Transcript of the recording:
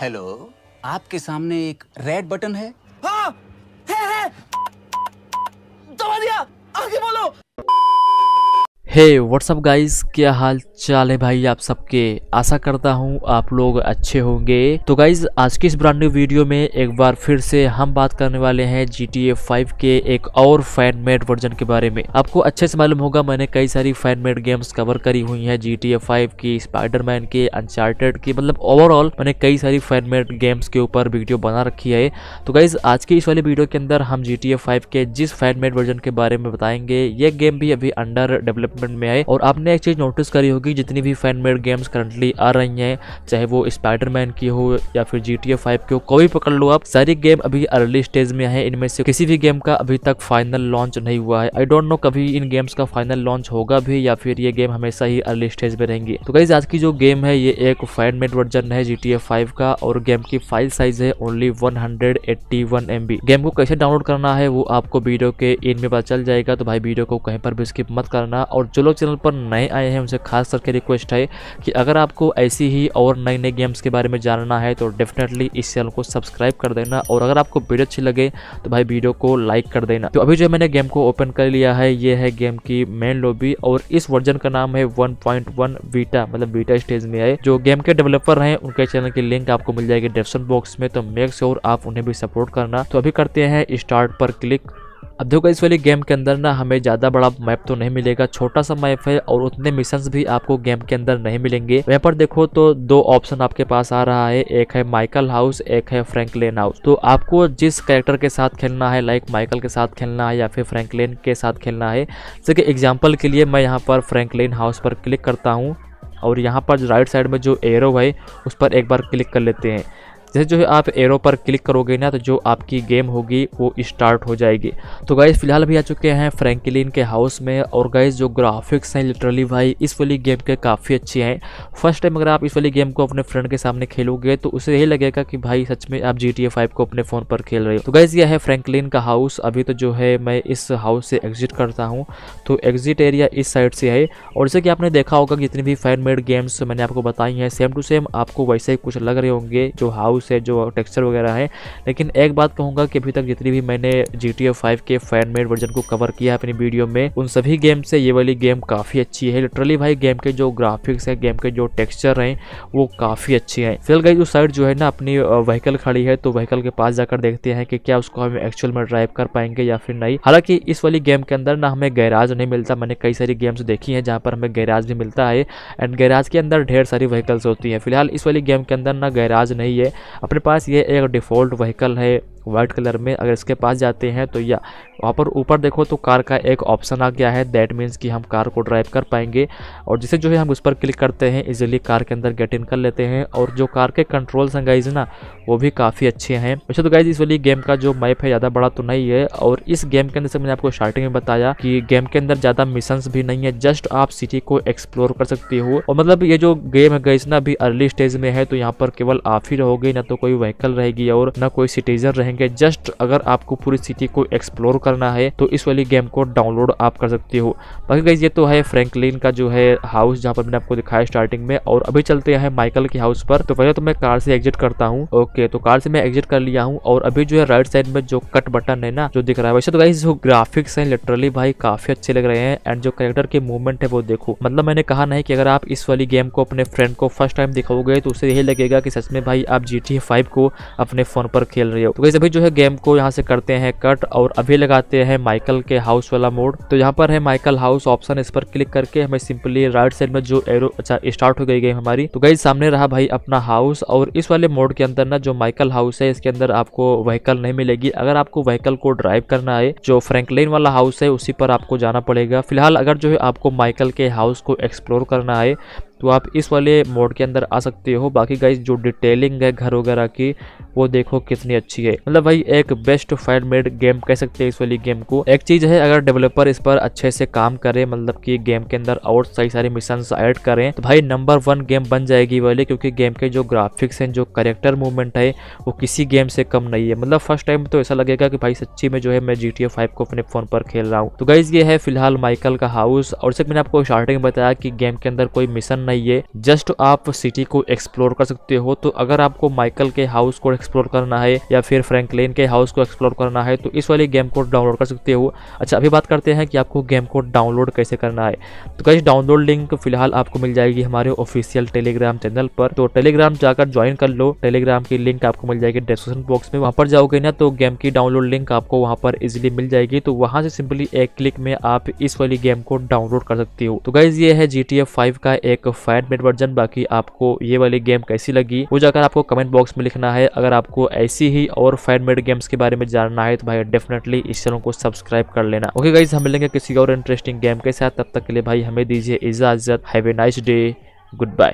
hello आपके सामने एक रेड बटन है हाँ है है दबा दिया आगे बोलो हे व्हाट्सअप गाइस क्या हाल चाल है भाई आप सबके आशा करता हूँ आप लोग अच्छे होंगे तो गाइज आज की इस ब्रांड न्यू वीडियो में एक बार फिर से हम बात करने वाले हैं जी टी ए फाइव के एक और फैन मेड वर्जन के बारे में आपको अच्छे से मालूम होगा मैंने कई सारी फैन मेड गेम्स कवर करी हुई है जी टी ए फाइव की स्पाइडरमैन की अनचार्टेड की मतलब ओवरऑल मैंने कई सारी फैन मेड गेम्स के ऊपर वीडियो बना रखी है तो गाइज आज की इस वाले वीडियो के अंदर हम जी टी ए फाइव के जिस फैन मेड वर्जन के बारे में बताएंगे ये गेम भी अभी अंडर डेवलपमेंट डेवलपमेंट में आए और आपने एक चीज़ नोटिस करी होगी जितनी भी फैन मेड गेम्स करंटली आ रही हैं चाहे वो स्पाइडरमैन की हो या फिर जी टी ए फाइव की हो कोई पकड़ लो आप सारी गेम अभी अर्ली स्टेज में है इनमें से किसी भी गेम का अभी तक फाइनल लॉन्च नहीं हुआ है आई डोंट नो कभी इन गेम्स का फाइनल लॉन्च होगा भी या फिर ये गेम हमेशा ही अर्ली स्टेज में रहेंगी तो गाइज आज की जो गेम है ये एक फैन मेड वर्जन है जी टी ए फाइव का और गेम की फाइल साइज है only one hundred eighty one M B game को कैसे डाउनलोड करना है वो आपको वीडियो के इन में पता चल जाएगा तो भाई वीडियो को कहीं पर भी स्किप मत करना और जो लोग चैनल पर नए आए हैं उनसे खास करके रिक्वेस्ट है कि अगर आपको ऐसी ही और नई नई गेम्स के बारे में जानना है तो डेफिनेटली इस चैनल को सब्सक्राइब कर देना और अगर आपको वीडियो अच्छी लगे तो भाई वीडियो को लाइक कर देना तो अभी जो मैंने गेम को ओपन कर लिया है ये है गेम की मेन लॉबी और इस वर्जन का नाम है वन पॉइंट वन बीटा मतलब बीटा स्टेज में है जो गेम के डेवलपर हैं उनके चैनल की लिंक आपको मिल जाएगी डिस्क्रिप्शन बॉक्स में तो मेक श्योर आप उन्हें भी सपोर्ट करना तो अभी करते हैं स्टार्ट पर क्लिक अब देखो इस वाले गेम के अंदर ना हमें ज़्यादा बड़ा मैप तो नहीं मिलेगा छोटा सा मैप है और उतने मिशन भी आपको गेम के अंदर नहीं मिलेंगे यहाँ पर देखो तो दो ऑप्शन आपके पास आ रहा है एक है माइकल हाउस एक है फ्रैंकलेन हाउस तो आपको जिस कैरेक्टर के साथ खेलना है लाइक माइकल के साथ खेलना है या फिर फ्रेंकलेन के साथ खेलना है जैसे कि एग्जाम्पल के लिए मैं यहाँ पर फ्रेंकलेन हाउस पर क्लिक करता हूँ और यहाँ पर राइट साइड में जो एरो है उस पर एक बार क्लिक कर लेते हैं जैसे जो है आप एरो पर क्लिक करोगे ना तो जो आपकी गेम होगी वो स्टार्ट हो जाएगी तो गाइज़ फिलहाल भी आ चुके हैं फ्रेंकलिन के हाउस में और गाइज़ जो ग्राफिक्स हैं लिटरली भाई इस वाली गेम के काफ़ी अच्छे हैं फर्स्ट टाइम अगर आप इस वाली गेम को अपने फ्रेंड के सामने खेलोगे तो उसे यही लगेगा कि भाई सच में आप जी टी को अपने फ़ोन पर खेल रहे हो तो गाइज़ यह है फ्रेंकलिन का हाउस अभी तो जो है मैं इस हाउस से एग्जिट करता हूँ तो एग्जिट एरिया इस साइड से है और जैसे कि आपने देखा होगा जितनी भी फैन मेड गेम्स मैंने आपको बताई हैं सेम टू सेम आपको वैसे ही कुछ लग रहे होंगे जो हाउस से जो टेक्सचर वगैरह है लेकिन एक बात कहूँगा कि अभी तक जितनी भी मैंने जी टी फाइव के फैन मेड वर्जन को कवर किया है अपनी वीडियो में उन सभी गेम से ये वाली गेम काफ़ी अच्छी है लिटरली भाई गेम के जो ग्राफिक्स है गेम के जो टेक्स्चर हैं वो काफ़ी अच्छे हैं फिल गई उस साइड जो है ना अपनी व्हीकल खड़ी है तो व्हीकल के पास जाकर देखते हैं कि क्या उसको हम एक्चुअल में ड्राइव कर पाएंगे या फिर नहीं हालांकि इस वाली गेम के अंदर ना हमें गैराज नहीं मिलता मैंने कई सारी गेम्स देखी हैं जहाँ पर हमें गैराज भी मिलता है एंड गैराज के अंदर ढेर सारी व्हीकल्स होती हैं फिलहाल इस वाली गेम के अंदर ना गैराज नहीं है अपने पास ये एक डिफ़ॉल्ट व्हीकल है वाइट कलर में अगर इसके पास जाते हैं तो या वहाँ पर ऊपर देखो तो कार का एक ऑप्शन आ गया है दैट मीन्स कि हम कार को ड्राइव कर पाएंगे और जिसे जो है हम उस पर क्लिक करते हैं इजीली कार के अंदर गेट इन कर लेते हैं और जो कार के कंट्रोल्स हैं गाइज ना वो भी काफ़ी अच्छे हैं वैसे तो गाइज इस वाली गेम का जो मैप है ज़्यादा बड़ा तो नहीं है और इस गेम के अंदर से मैंने आपको स्टार्टिंग में बताया कि गेम के अंदर ज़्यादा मिशन भी नहीं है जस्ट आप सिटी को एक्सप्लोर कर सकते हो और मतलब ये जो गेम है गाइज ना अभी अर्ली स्टेज में है तो यहाँ पर केवल आप ही रहोगे ना तो कोई व्हीकल रहेगी और ना कोई सिटीजन रहेंगे रहेंगे जस्ट अगर आपको पूरी सिटी को एक्सप्लोर करना है तो इस वाली गेम को डाउनलोड आप कर सकते हो बाकी गाइज ये तो है फ्रेंकलिन का जो है हाउस जहाँ पर मैंने आपको दिखाया स्टार्टिंग में और अभी चलते हैं माइकल के हाउस पर तो पहले तो मैं कार से एग्जिट करता हूँ ओके तो कार से मैं एग्जिट कर लिया हूँ और अभी जो है राइट साइड में जो कट बटन है ना जो दिख रहा है वैसे तो गाइज जो ग्राफिक्स है लिटरली भाई काफी अच्छे लग रहे हैं एंड जो करेक्टर के मूवमेंट है वो देखो मतलब मैंने कहा नहीं कि अगर आप इस वाली गेम को अपने फ्रेंड को फर्स्ट टाइम दिखाओगे तो उसे यही लगेगा कि सच में भाई आप जी टी को अपने फोन पर खेल रहे हो तो गाइज अभी जो है गेम को यहाँ से करते हैं कट और अभी लगाते हैं माइकल के हाउस वाला मोड तो यहाँ पर है माइकल हाउस ऑप्शन इस पर क्लिक करके हमें सिंपली राइट साइड में जो एरो अच्छा स्टार्ट हो गई गेम हमारी तो गई सामने रहा भाई अपना हाउस और इस वाले मोड के अंदर ना जो माइकल हाउस है इसके अंदर आपको व्हीकल नहीं मिलेगी अगर आपको व्हीकल को ड्राइव करना है जो फ्रेंकलेन वाला हाउस है उसी पर आपको जाना पड़ेगा फिलहाल अगर जो है आपको माइकल के हाउस को एक्सप्लोर करना है तो आप इस वाले मोड के अंदर आ सकते हो बाकी गाइज जो डिटेलिंग है घर वगैरह की वो देखो कितनी अच्छी है मतलब भाई एक बेस्ट फायर मेड गेम कह सकते हैं इस वाली गेम को एक चीज़ है अगर डेवलपर इस पर अच्छे से काम करे मतलब कि गेम के अंदर और सही सारे मिशन ऐड करें तो भाई नंबर वन गेम बन जाएगी वाले क्योंकि गेम के जो ग्राफिक्स हैं जो करेक्टर मूवमेंट है वो किसी गेम से कम नहीं है मतलब फर्स्ट टाइम तो ऐसा लगेगा कि भाई सच्ची में जो है मैं जी फाइव को अपने फ़ोन पर खेल रहा हूँ तो गाइज ये है फिलहाल माइकल का हाउस और इसे मैंने आपको स्टार्टिंग बताया कि गेम के अंदर कोई मिशन नहीं नहीं है जस्ट आप सिटी को एक्सप्लोर कर सकते हो तो अगर आपको माइकल के हाउस को एक्सप्लोर करना है या फिर फ्रैंकलिन के हाउस को एक्सप्लोर करना है तो इस वाले गेम को डाउनलोड कर सकते हो अच्छा अभी बात करते हैं कि आपको गेम को डाउनलोड कैसे करना है तो कैसे डाउनलोड लिंक फिलहाल आपको मिल जाएगी हमारे ऑफिशियल टेलीग्राम चैनल पर तो टेलीग्राम जाकर ज्वाइन कर लो टेलीग्राम की लिंक आपको मिल जाएगी डिस्क्रिप्शन बॉक्स में वहाँ पर जाओगे ना तो गेम की डाउनलोड लिंक आपको वहाँ पर इजिली मिल जाएगी तो वहाँ से सिंपली एक क्लिक में आप इस वाली गेम को डाउनलोड कर सकते हो तो गाइज ये है जी टी का एक फाइट मेट वर्जन बाकी आपको ये वाली गेम कैसी लगी वो जाकर आपको कमेंट बॉक्स में लिखना है अगर आपको ऐसी ही और फायर मेड गेम्स के बारे में जानना है तो भाई डेफिनेटली इस चैनल को सब्सक्राइब कर लेना ओके गाइज हम मिलेंगे किसी और इंटरेस्टिंग गेम के साथ तब तक के लिए भाई हमें दीजिए इजाजत है नाइस डे गुड बाय